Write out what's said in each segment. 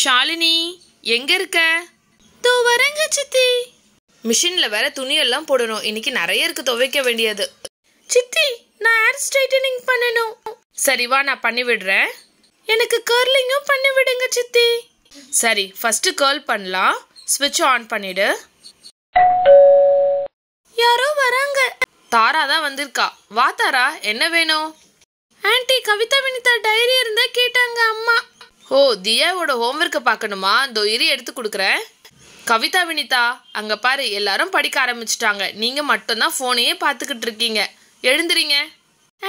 ஷாலினி எங்க இருக்க தோ வரங்க சித்தி மிஷினில் வேற துணியெல்லாம் போடணும் இன்னைக்கு நிறைய இருக்கு துவைக்க வேண்டியது சித்தி நான் ஹேர் ஸ்ட்ரைட்டனிங் பண்ணணும் சரிவா நான் பண்ணி விடுறேன் எனக்கு கர்லிங்கும் பண்ணி விடுங்க சித்தி சரி ஃபர்ஸ்ட் கர்ல் பண்ணலாம் ஸ்விட்ச் ஆன் பண்ணிடு யாரோ வராங்க தாரா தான் வந்திருக்கா வா தாரா என்ன வேணும் ஆன்ட்டி கவிதா வினிதா டைரி இருந்தா கேட்டாங்க அம்மா ஓ தியாவோட ஹோம்ஒர்க்கை பார்க்கணுமா இந்த இரு எடுத்து கொடுக்குறேன் கவிதா வினிதா அங்கே பாரு எல்லாரும் படிக்க ஆரம்பிச்சிட்டாங்க நீங்கள் மட்டும்தான் ஃபோனையே பார்த்துக்கிட்டு இருக்கீங்க எழுந்துறீங்க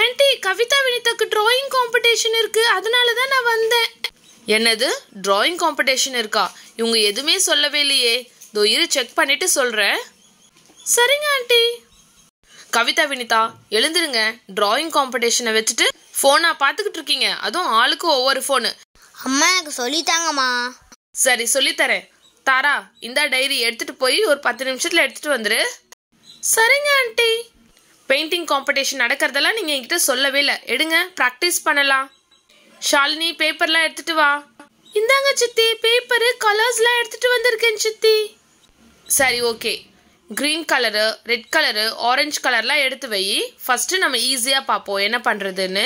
ஆன்ட்டி கவிதா வினிதாக்கு ட்ராயிங் காம்படிஷன் இருக்குது அதனால தான் நான் வந்தேன் என்னது ட்ராயிங் காம்படிஷன் இருக்கா இவங்க எதுவுமே சொல்லவே இல்லையே இந்த இரு செக் பண்ணிட்டு சொல்கிறேன் சரிங்க ஆன்ட்டி கவிதா வினிதா எழுந்துருங்க டிராயிங் காம்படிஷனை வச்சுட்டு ஃபோனாக பார்த்துக்கிட்டு இருக்கீங்க அதுவும் ஆளுக்கு ஒவ்வொரு ஃபோனு அம்மா எனக்கு சொல்லித்தாங்கம்மா சரி சொல்லித்தரேன் தாரா இந்த டைரி எடுத்துட்டு போய் ஒரு பத்து நிமிஷத்துல எடுத்துட்டு வந்துரு சரிங்க ஆண்டி பெயிண்டிங் காம்படிஷன் நடக்கிறதெல்லாம் நீங்க என்கிட்ட சொல்லவே இல்லை எடுங்க ப்ராக்டிஸ் பண்ணலாம் ஷாலினி பேப்பர்லாம் எடுத்துட்டு வா இந்தாங்க சித்தி பேப்பரு கலர்ஸ்லாம் எடுத்துட்டு வந்திருக்கேன் சித்தி சரி okay green colour red colour orange கலர்லாம் எடுத்து வை ஃபஸ்ட்டு நம்ம ஈஸியாக பார்ப்போம் என்ன பண்ணுறதுன்னு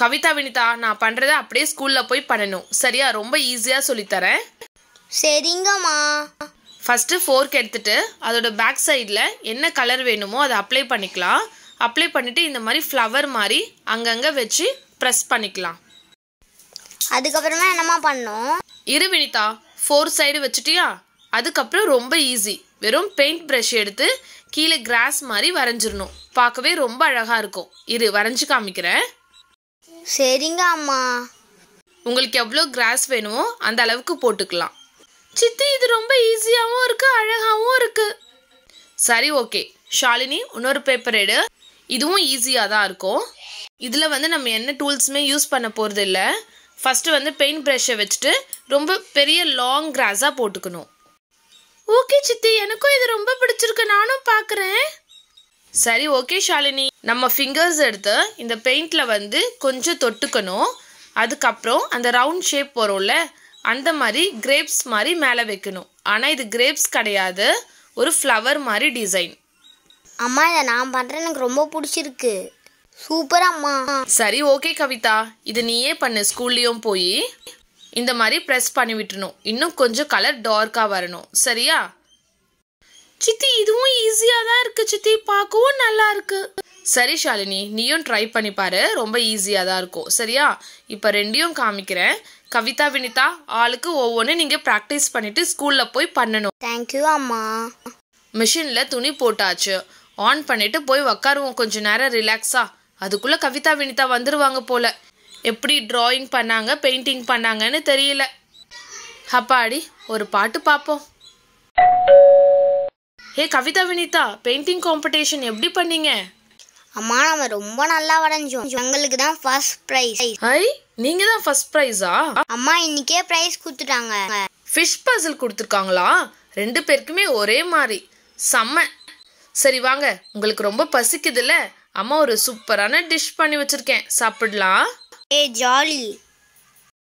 கவிதா வினிதா நான் பண்ணுறதை அப்படியே ஸ்கூலில் போய் பண்ணணும் சரியா ரொம்ப ஈஸியாக சொல்லித்தரேன் சரிங்கம்மா ஃபஸ்ட்டு ஃபோர்க் எடுத்துகிட்டு அதோட பேக் சைடில் என்ன கலர் வேணுமோ அதை அப்ளை பண்ணிக்கலாம் அப்ளை பண்ணிவிட்டு இந்த மாதிரி ஃப்ளவர் மாதிரி அங்கங்கே வச்சு ப்ரெஸ் பண்ணிக்கலாம் அதுக்கப்புறமா என்னம்மா பண்ணும் இரு வினிதா ஃபோர் சைடு வச்சுட்டியா அதுக்கப்புறம் ரொம்ப ஈஸி வெறும் பெயிண்ட் ப்ரஷ் எடுத்து கீழே கிராஸ் மாதிரி வரைஞ்சிடணும் பார்க்கவே ரொம்ப அழகாக இருக்கும் இரு வரைஞ்சி காமிக்கிறேன் சரிங்க அம்மா உங்களுக்கு எவ்வளோ கிராஸ் வேணுமோ அந்த அளவுக்கு போட்டுக்கலாம் சித்தி இது ரொம்ப ஈஸியாகவும் இருக்குது அழகாகவும் இருக்குது சரி ஓகே ஷாலினி இன்னொரு பேப்பர் எடு இதுவும் ஈஸியாக தான் இருக்கும் இதில் வந்து நம்ம என்ன டூல்ஸுமே யூஸ் பண்ண போகிறது இல்லை ஃபஸ்ட்டு வந்து பெயிண்ட் ப்ரெஷ்ஷை வச்சுட்டு ரொம்ப பெரிய லாங் கிராஸாக போட்டுக்கணும் ஓகே சித்தி எனக்கும் இது ரொம்ப பிடிச்சிருக்கு நானும் பார்க்குறேன் சரி ஓகே ஷாலினி நம்ம ஃபிங்கர்ஸ் எடுத்து இந்த பெயிண்டில் வந்து கொஞ்சம் தொட்டுக்கணும் அதுக்கப்புறம் அந்த ரவுண்ட் ஷேப் வரும்ல அந்த மாதிரி கிரேப்ஸ் மாதிரி மேலே வைக்கணும் ஆனால் இது கிரேப்ஸ் கிடையாது ஒரு ஃப்ளவர் மாதிரி டிசைன் அம்மா இதை நான் பண்ணுறேன் எனக்கு ரொம்ப பிடிச்சிருக்கு சூப்பர் அம்மா சரி ஓகே கவிதா இது நீயே பண்ணு ஸ்கூல்லையும் போய் இந்த மாதிரி ப்ரெஸ் பண்ணி விட்டுணும் இன்னும் கொஞ்சம் கலர் டார்க்காக வரணும் சரியா சித்தி இதுவும் ஈஸியா தான் இருக்கு சித்தி பார்க்கவும் நல்லா இருக்கு சரி ஷாலினி நீயும் ட்ரை பண்ணி பாரு ரொம்ப ஈஸியாக தான் இருக்கும் சரியா இப்போ ரெண்டையும் காமிக்கிறேன் கவிதா வினிதா ஆளுக்கு ஒவ்வொன்று நீங்கள் ப்ராக்டிஸ் பண்ணிட்டு ஸ்கூலில் போய் பண்ணணும் தேங்க்யூ அம்மா மிஷினில் துணி போட்டாச்சு ஆன் பண்ணிட்டு போய் உக்காருவோம் கொஞ்ச நேரம் ரிலாக்ஸா அதுக்குள்ள கவிதா வினிதா வந்துருவாங்க போல எப்படி டிராயிங் பண்ணாங்க பெயிண்டிங் பண்ணாங்கன்னு தெரியல அப்பாடி ஒரு பாட்டு பார்ப்போம் ஏ கவிதா வினிதா பெயிண்டிங் காம்படிஷன் எப்படி பண்ணீங்க அம்மா நம்ம ரொம்ப நல்லா வரைஞ்சோம் எங்களுக்கு தான் ஃபர்ஸ்ட் ப்ரைஸ் ஐ நீங்க தான் ஃபர்ஸ்ட் ப்ரைஸா அம்மா இன்னைக்கே ப்ரைஸ் கொடுத்துட்டாங்க ஃபிஷ் பசில் கொடுத்துருக்காங்களா ரெண்டு பேருக்குமே ஒரே மாதிரி செம்ம சரி வாங்க உங்களுக்கு ரொம்ப பசிக்குதுல்ல அம்மா ஒரு சூப்பரான டிஷ் பண்ணி வச்சிருக்கேன் சாப்பிடலாம் ஏ ஜாலி